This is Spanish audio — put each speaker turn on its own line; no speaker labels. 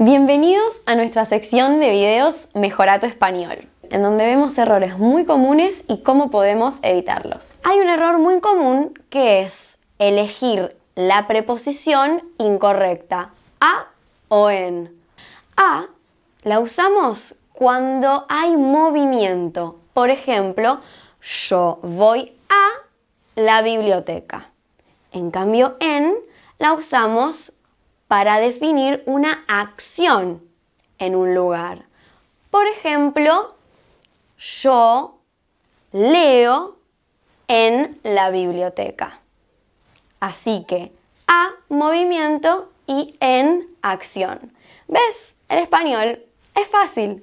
Bienvenidos a nuestra sección de videos Mejorato español en donde vemos errores muy comunes y cómo podemos evitarlos. Hay un error muy común que es elegir la preposición incorrecta, a o en. A la usamos cuando hay movimiento. Por ejemplo, yo voy a la biblioteca. En cambio, en la usamos para definir una acción en un lugar. Por ejemplo, yo leo en la biblioteca. Así que a movimiento y en acción. ¿Ves? El español es fácil.